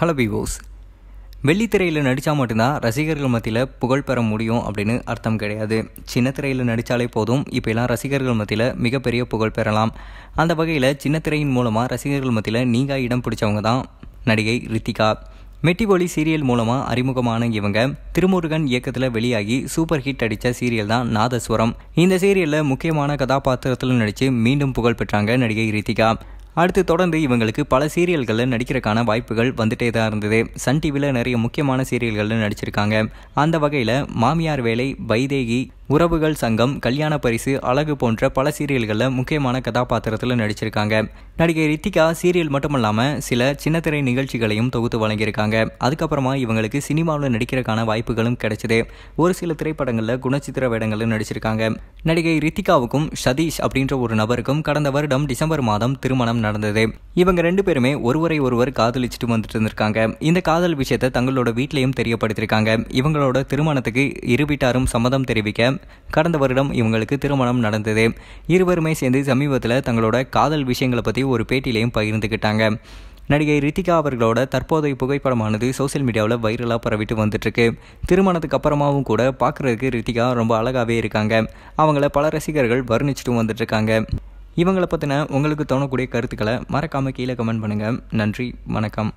Hello viewers, வெள்ளித்திரையில் நடித்தா மட்டும்தான் ரசிகர்கள் மத்தியில் புகழ் பெற முடியும் அப்படின்னு அர்த்தம் கிடையாது சின்ன திரையில் நடித்தாலே போதும் இப்போலாம் ரசிகர்கள் மத்தியில் மிகப்பெரிய புகழ் பெறலாம் அந்த வகையில் சின்ன திரையின் மூலமாக ரசிகர்கள் மத்தியில் நீங்கள் இடம் பிடிச்சவங்க தான் நடிகை ரித்திகா மெட்டிபோலி சீரியல் மூலமாக அறிமுகமான இவங்க திருமுருகன் இயக்கத்தில் வெளியாகி சூப்பர் ஹிட் அடித்த சீரியல் தான் நாதஸ்வரம் இந்த சீரியலில் முக்கியமான கதாபாத்திரத்தில் நடித்து மீண்டும் புகழ் பெற்றாங்க நடிகை ரித்திகா அடுத்து தொடர்ந்து இவங்களுக்கு பல சீரியல்களில் நடிக்கிறதுக்கான வாய்ப்புகள் வந்துட்டே தான் இருந்தது சன் டிவியில் நிறைய முக்கியமான சீரியல்களில் நடிச்சிருக்காங்க அந்த வகையில் மாமியார் வேலை வைதேகி உறவுகள் சங்கம் கல்யாண பரிசு அழகு போன்ற பல சீரியல்களில் முக்கியமான கதாபாத்திரத்தில் நடிச்சிருக்காங்க நடிகை ரித்திகா சீரியல் மட்டுமல்லாமல் சில சின்னத்திரை நிகழ்ச்சிகளையும் தொகுத்து வழங்கியிருக்காங்க அதுக்கப்புறமா இவங்களுக்கு சினிமாவில் நடிக்கிறதுக்கான வாய்ப்புகளும் கிடைச்சது ஒரு சில திரைப்படங்களில் குணச்சித்திர வேடங்களில் நடிச்சிருக்காங்க நடிகை ரித்திகாவுக்கும் சதீஷ் அப்படின்ற ஒரு நபருக்கும் கடந்த வருடம் டிசம்பர் மாதம் திருமணம் நடந்தது இவங்க ரெண்டு பேருமே ஒருவரை ஒருவர் காதலிச்சுட்டு வந்துட்டு இருந்திருக்காங்க இந்த காதல் விஷயத்தை தங்களோட வீட்லேயும் தெரியப்படுத்திருக்காங்க இவங்களோட திருமணத்துக்கு இரு வீட்டாரும் சம்மதம் தெரிவிக்க கடந்த வருடம் இவங்களுக்கு திருமணம் நடந்தது இருவருமே சேர்ந்து சமீபத்தில் தங்களோட காதல் விஷயங்களை பற்றி ஒரு பேட்டியிலையும் பகிர்ந்துக்கிட்டாங்க நடிகை ரித்திகா அவர்களோட தற்போதைய புகைப்படமானது சோசியல் மீடியாவில் வைரலாக பரவிட்டு வந்துட்டுருக்கு திருமணத்துக்கு அப்புறமாவும் கூட பார்க்குறதுக்கு ரித்திகா ரொம்ப அழகாகவே இருக்காங்க அவங்கள பல ரசிகர்கள் வர்ணிச்சிட்டும் வந்துட்டுருக்காங்க இவங்களை பற்றின உங்களுக்கு தோணக்கூடிய கருத்துக்களை மறக்காமல் கீழே கமெண்ட் பண்ணுங்கள் நன்றி வணக்கம்